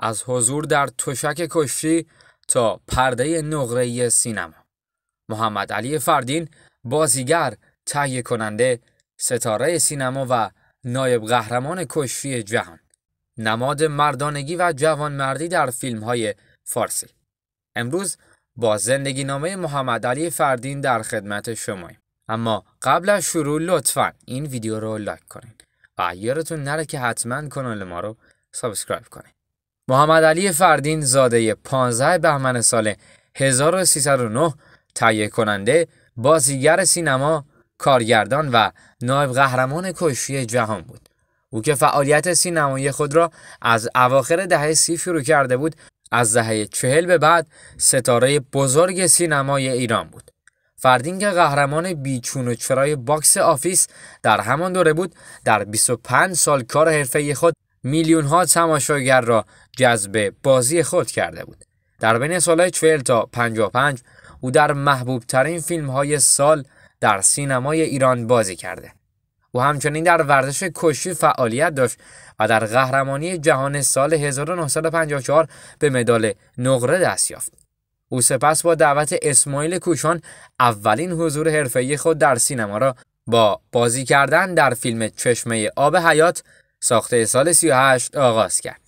از حضور در تشک کشتی تا پرده نقرهای سینما محمد علی فردین بازیگر تهیه کننده ستاره سینما و نایب قهرمان کشتی جهان نماد مردانگی و جوانمردی در فیلم های فارسی امروز با زندگی نامه محمد علی فردین در خدمت شماییم اما قبل از شروع لطفا این ویدیو رو لایک کنید و یارتون نره که حتما کانال ما رو سابسکرایب کنید. محمد علی فردین زاده 15 بهمن سال 1309 تهیه کننده بازیگر سینما کارگردان و نایب قهرمان کشی جهان بود او که فعالیت سینمایی خود را از اواخر دهه سی شروع کرده بود از دهه چهل به بعد ستاره بزرگ سینمای ایران بود فردین که قهرمان بیچون و چرای باکس آفیس در همان دوره بود در 25 سال کار حرفه خود میلیون ها تماشاگر را جذب بازی خود کرده بود. در بین سالهای 40 تا 55 او در محبوب ترین فیلم های سال در سینمای ایران بازی کرده. او همچنین در ورزش کشی فعالیت داشت و در قهرمانی جهان سال 1954 به مدال نقره دست یافت. او سپس با دعوت اسماعیل کوشان اولین حضور حرفه‌ای خود در سینما را با بازی کردن در فیلم چشمه آب حیات ساخته سال 38 آغاز کرد.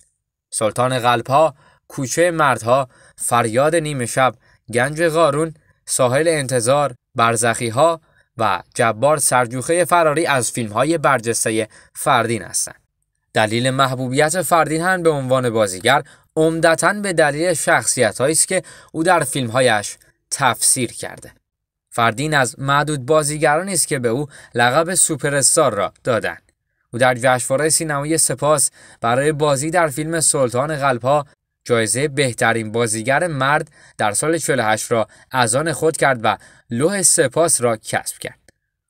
سلطان قلبها، کوچه مردها، فریاد نیمه شب، گنج قارون، ساحل انتظار، برزخی ها و جبار سرجوخه فراری از فیلم های برجسته فردین هستند. دلیل محبوبیت فردین هم به عنوان بازیگر عمدتا به دلیل شخصیت است که او در فیلم هایش تفسیر کرده. فردین از معدود بازیگرانی است که به او لقب سوپرستار را دادند. او در جشنواره سینمایی سپاس برای بازی در فیلم سلطان قلبها جایزه بهترین بازیگر مرد در سال 48 را از آن خود کرد و لوح سپاس را کسب کرد.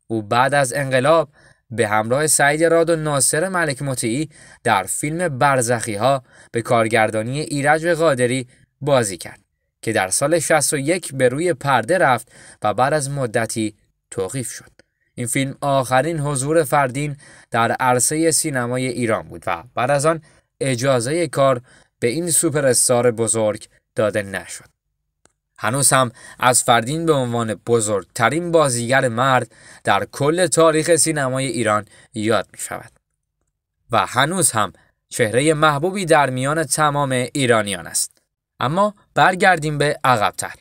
او بعد از انقلاب به همراه سعید راد و ناصر ملک مطیعی در فیلم برزخی ها به کارگردانی ایرج قادری بازی کرد که در سال 61 به روی پرده رفت و بعد از مدتی توقیف شد. این فیلم آخرین حضور فردین در عرصه سینمای ایران بود و بعد از آن اجازه کار به این سوپر استار بزرگ داده نشد. هنوز هم از فردین به عنوان بزرگترین بازیگر مرد در کل تاریخ سینمای ایران یاد می شود. و هنوز هم چهره محبوبی در میان تمام ایرانیان است. اما برگردیم به عقبتر.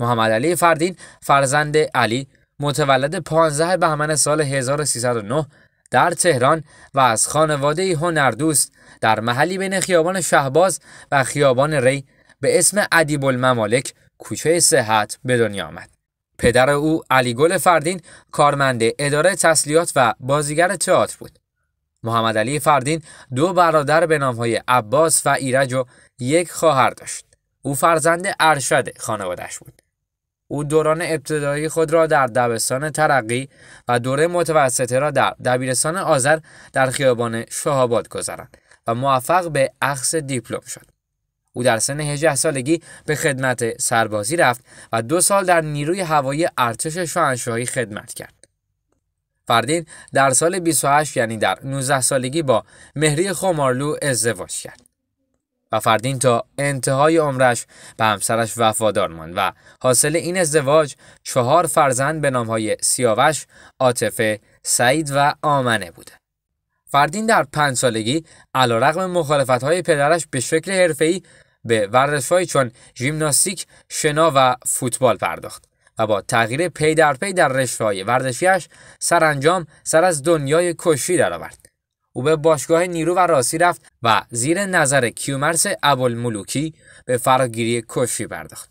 محمد علی فردین فرزند علی متولد 15 بهمن سال 1309 در تهران و از خانواده هنردوست در محلی بین خیابان شهباز و خیابان ری به اسم عدیب الممالک کوچه صحت به دنیا آمد. پدر او علی گل فردین کارمند اداره تسلیحات و بازیگر تئاتر بود. محمد علی فردین دو برادر به نامهای عباس و ایرج و یک خواهر داشت. او فرزند ارشد خانوادهش بود. او دوران ابتدایی خود را در دبستان ترقی و دوره متوسطه را در دبیرستان آذر در خیابان شهاباد گذراند و موفق به اخذ دیپلم شد. او در سن 18 سالگی به خدمت سربازی رفت و دو سال در نیروی هوایی ارتش شاهنشاهی خدمت کرد. فردین در سال 28 یعنی در 19 سالگی با مهری خمارلو ازدواج کرد. و فردین تا انتهای عمرش به همسرش وفادار ماند و حاصل این ازدواج چهار فرزند به نامهای سیاوش، عاطفه، سعید و آمنه بوده. فردین در پنج سالگی مخالفت های پدرش به شکل حرفه‌ای به ورزش‌های چون ژیمناستیک، شنا و فوتبال پرداخت و با تغییر پی در پی در رشته‌های ورزشیش سرانجام سر از دنیای کشی درآورد. او به باشگاه نیرو و راسی رفت و زیر نظر کیومرس ابوالملوکی به فراگیری کشی پرداخت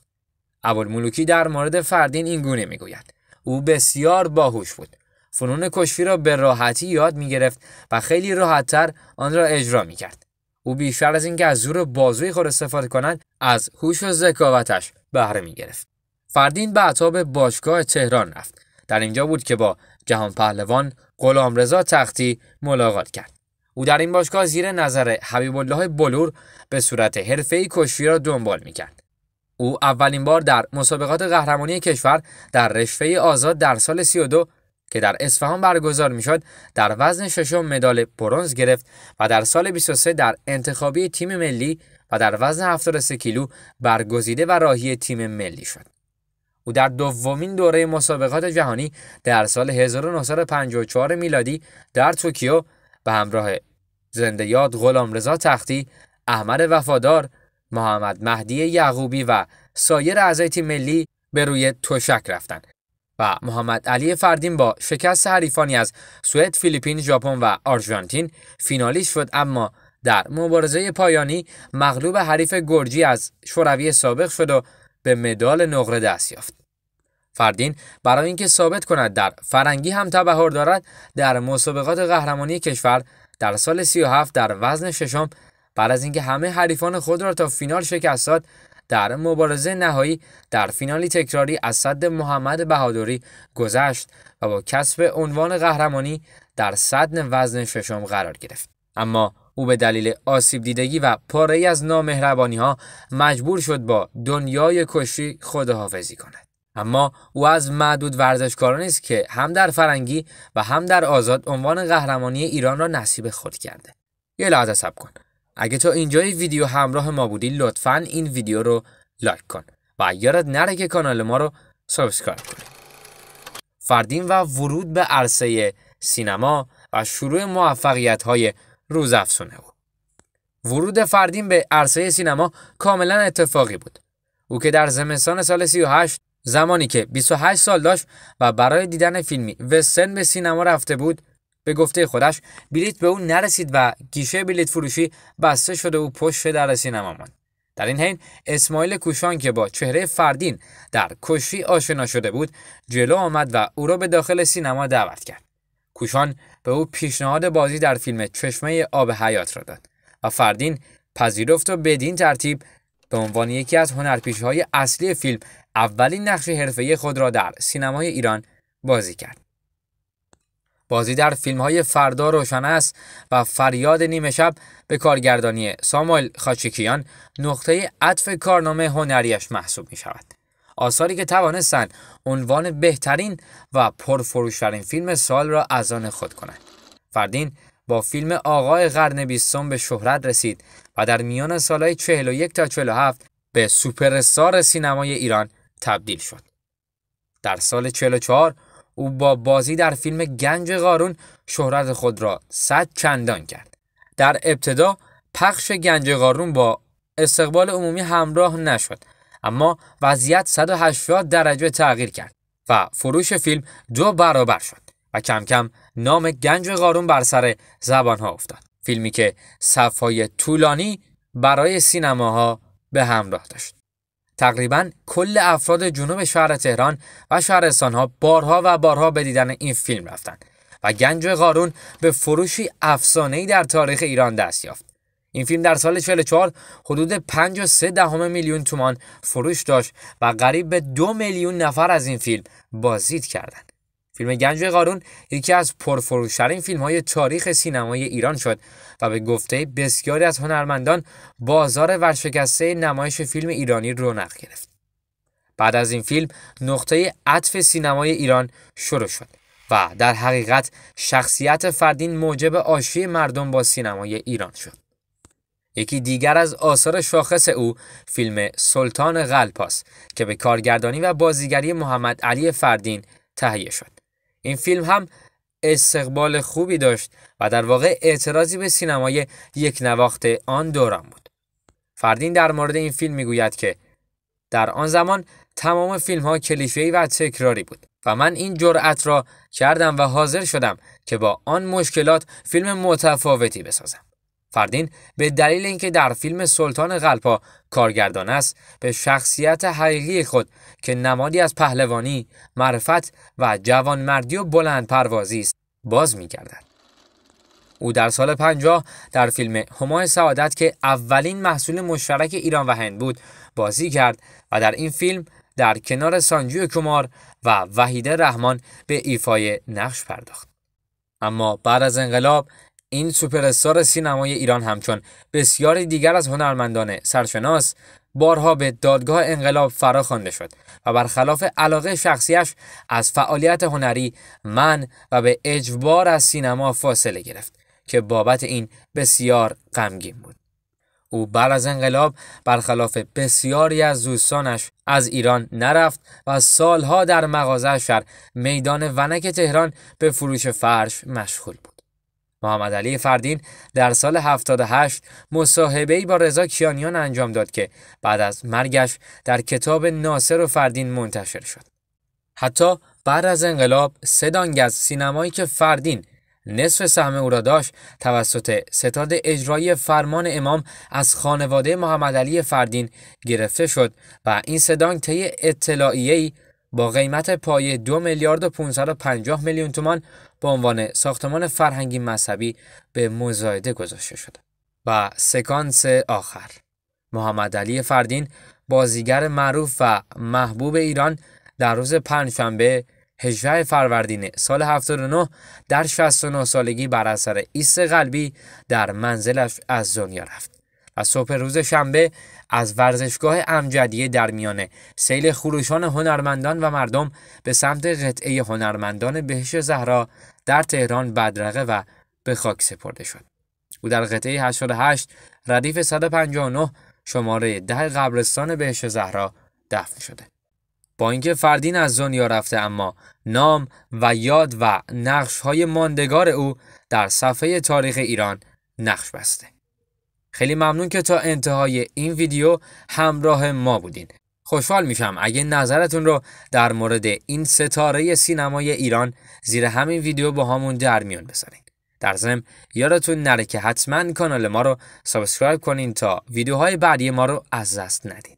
ابوالملوکی در مورد فردین اینگونه میگوید او بسیار باهوش بود فنون کشفی را به راحتی یاد می گرفت و خیلی راحتتر آن را اجرا می کرد. او بیشتر از اینکه از زور بازوی خود استفاده کند از هوش و ذکاوتش بهره می گرفت. فردین بعدها به باشگاه تهران رفت. در اینجا بود که با جهان پهلوان غلامرضا تختی ملاقات کرد. او در این باشگاه زیر نظر حبیب الله بلور به صورت حرفه‌ای کشتی را دنبال می‌کرد. او اولین بار در مسابقات قهرمانی کشور در رشوه آزاد در سال 32 که در اصفهان برگزار میشد در وزن ششم مدال برونز گرفت و در سال 23 در انتخابی تیم ملی و در وزن 73 کیلو برگزیده و راهی تیم ملی شد. او در دومین دوره مسابقات جهانی در سال 1954 میلادی در توکیو به همراه زنده یاد غلامرضا تختی، احمد وفادار، محمد مهدی یعقوبی و سایر اعضای تیم ملی به روی تشک رفتند و محمد علی فردین با شکست حریفانی از سوئد، فیلیپین، ژاپن و آرژانتین فینالی شد اما در مبارزه پایانی مغلوب حریف گرجی از شوروی سابق شد و به مدال نقره دست یافت. فردین برای اینکه ثابت کند در فرنگی هم تبهر دارد در مسابقات قهرمانی کشور در سال 37 در وزن ششم بعد از اینکه همه حریفان خود را تا فینال شکست داد در مبارزه نهایی در فینالی تکراری از صد محمد بهادوری گذشت و با کسب عنوان قهرمانی در صدن وزن ششم قرار گرفت اما او به دلیل آسیب دیدگی و پاره از نامهربانی ها مجبور شد با دنیای کشی خداحافظی کند اما او از معدود ورزشکارانی است که هم در فرنگی و هم در آزاد عنوان قهرمانی ایران را نصیب خود کرده یه لحظه سب کن اگه تو اینجای ویدیو همراه ما بودی لطفا این ویدیو رو لایک کن و یادت نره که کانال ما رو سابسکرایب کن. فردین و ورود به عرصه سینما و شروع موفقیت های روزافزونه او ورود فردین به عرصه سینما کاملا اتفاقی بود او که در زمستان سال 38 زمانی که 28 سال داشت و برای دیدن فیلمی وستن به سینما رفته بود به گفته خودش بلیت به او نرسید و گیشه بلیت فروشی بسته شده و پشت در سینما ماند در این حین اسماعیل کوشان که با چهره فردین در کشی آشنا شده بود جلو آمد و او را به داخل سینما دعوت کرد کوشان به او پیشنهاد بازی در فیلم چشمه آب حیات را داد و فردین پذیرفت و بدین ترتیب به عنوان یکی از های اصلی فیلم اولین نقش حرفه‌ای خود را در سینمای ایران بازی کرد. بازی در فیلم های فردا روشن است و فریاد نیمه شب به کارگردانی ساموئل خاچکیان نقطه عطف کارنامه هنریش محسوب می شود. آثاری که توانستند عنوان بهترین و پرفروشترین فیلم سال را از آن خود کنند. فردین با فیلم آقای قرن بیستم به شهرت رسید و در میان سالهای 41 تا 47 به سوپرستار سینمای ایران تبدیل شد. در سال 44 او با بازی در فیلم گنج قارون شهرت خود را صد چندان کرد. در ابتدا پخش گنج قارون با استقبال عمومی همراه نشد اما وضعیت 180 درجه تغییر کرد و فروش فیلم دو برابر شد و کم کم نام گنج قارون بر سر زبان ها افتاد فیلمی که صفهای طولانی برای سینماها به همراه داشت تقریبا کل افراد جنوب شهر تهران و شهرستان ها بارها و بارها به دیدن این فیلم رفتند و گنج قارون به فروشی افسانه‌ای در تاریخ ایران دست یافت. این فیلم در سال 44 حدود 53 میلیون تومان فروش داشت و قریب به دو میلیون نفر از این فیلم بازدید کردند. فیلم گنج قارون یکی از پرفروشترین فیلم های تاریخ سینمای ایران شد و به گفته بسیاری از هنرمندان بازار ورشکسته نمایش فیلم ایرانی رونق گرفت. بعد از این فیلم نقطه عطف سینمای ایران شروع شد و در حقیقت شخصیت فردین موجب آشی مردم با سینمای ایران شد. یکی دیگر از آثار شاخص او فیلم سلطان غلپاس که به کارگردانی و بازیگری محمد علی فردین تهیه شد. این فیلم هم استقبال خوبی داشت و در واقع اعتراضی به سینمای یک نواخت آن دوران بود. فردین در مورد این فیلم میگوید که در آن زمان تمام فیلم ها کلیشه‌ای و تکراری بود و من این جرأت را کردم و حاضر شدم که با آن مشکلات فیلم متفاوتی بسازم. فردین به دلیل اینکه در فیلم سلطان قلپا کارگردان است به شخصیت حقیقی خود که نمادی از پهلوانی، معرفت و جوانمردی و بلند پروازی است باز می او در سال 50 در فیلم همای سعادت که اولین محصول مشترک ایران و هند بود بازی کرد و در این فیلم در کنار سانجو کمار و وحیده رحمان به ایفای نقش پرداخت. اما بعد از انقلاب این سوپر سینمای ایران همچون بسیاری دیگر از هنرمندان سرشناس بارها به دادگاه انقلاب فرا خوانده شد و برخلاف علاقه شخصیش از فعالیت هنری من و به اجبار از سینما فاصله گرفت که بابت این بسیار غمگین بود او بعد از انقلاب برخلاف بسیاری از دوستانش از ایران نرفت و سالها در مغازه شر میدان ونک تهران به فروش فرش مشغول بود محمد علی فردین در سال 78 ای با رضا کیانیان انجام داد که بعد از مرگش در کتاب ناصر و فردین منتشر شد. حتی بعد از انقلاب سه از سینمایی که فردین نصف سهم او را داشت توسط ستاد اجرایی فرمان امام از خانواده محمد علی فردین گرفته شد و این سدانگ طی اطلاعیه‌ای با قیمت پایه 2 میلیارد و 550 میلیون تومان به عنوان ساختمان فرهنگی مذهبی به مزایده گذاشته شده. و سکانس آخر محمد علی فردین بازیگر معروف و محبوب ایران در روز پنجشنبه 18 فروردین سال 79 در 69 سالگی بر اثر ایست قلبی در منزلش از دنیا رفت. از صبح روز شنبه از ورزشگاه امجدیه در میانه سیل خروشان هنرمندان و مردم به سمت قطعه هنرمندان بهش زهرا در تهران بدرقه و به خاک سپرده شد. او در قطعه 88 ردیف 159 شماره ده قبرستان بهش زهرا دفن شده. با اینکه فردین از دنیا رفته اما نام و یاد و نقش های ماندگار او در صفحه تاریخ ایران نقش بسته. خیلی ممنون که تا انتهای این ویدیو همراه ما بودین. خوشحال میشم اگه نظرتون رو در مورد این ستاره سینمای ایران زیر همین ویدیو با همون در میون بذارین. در ضمن یادتون نره که حتما کانال ما رو سابسکرایب کنین تا ویدیوهای بعدی ما رو از دست ندین.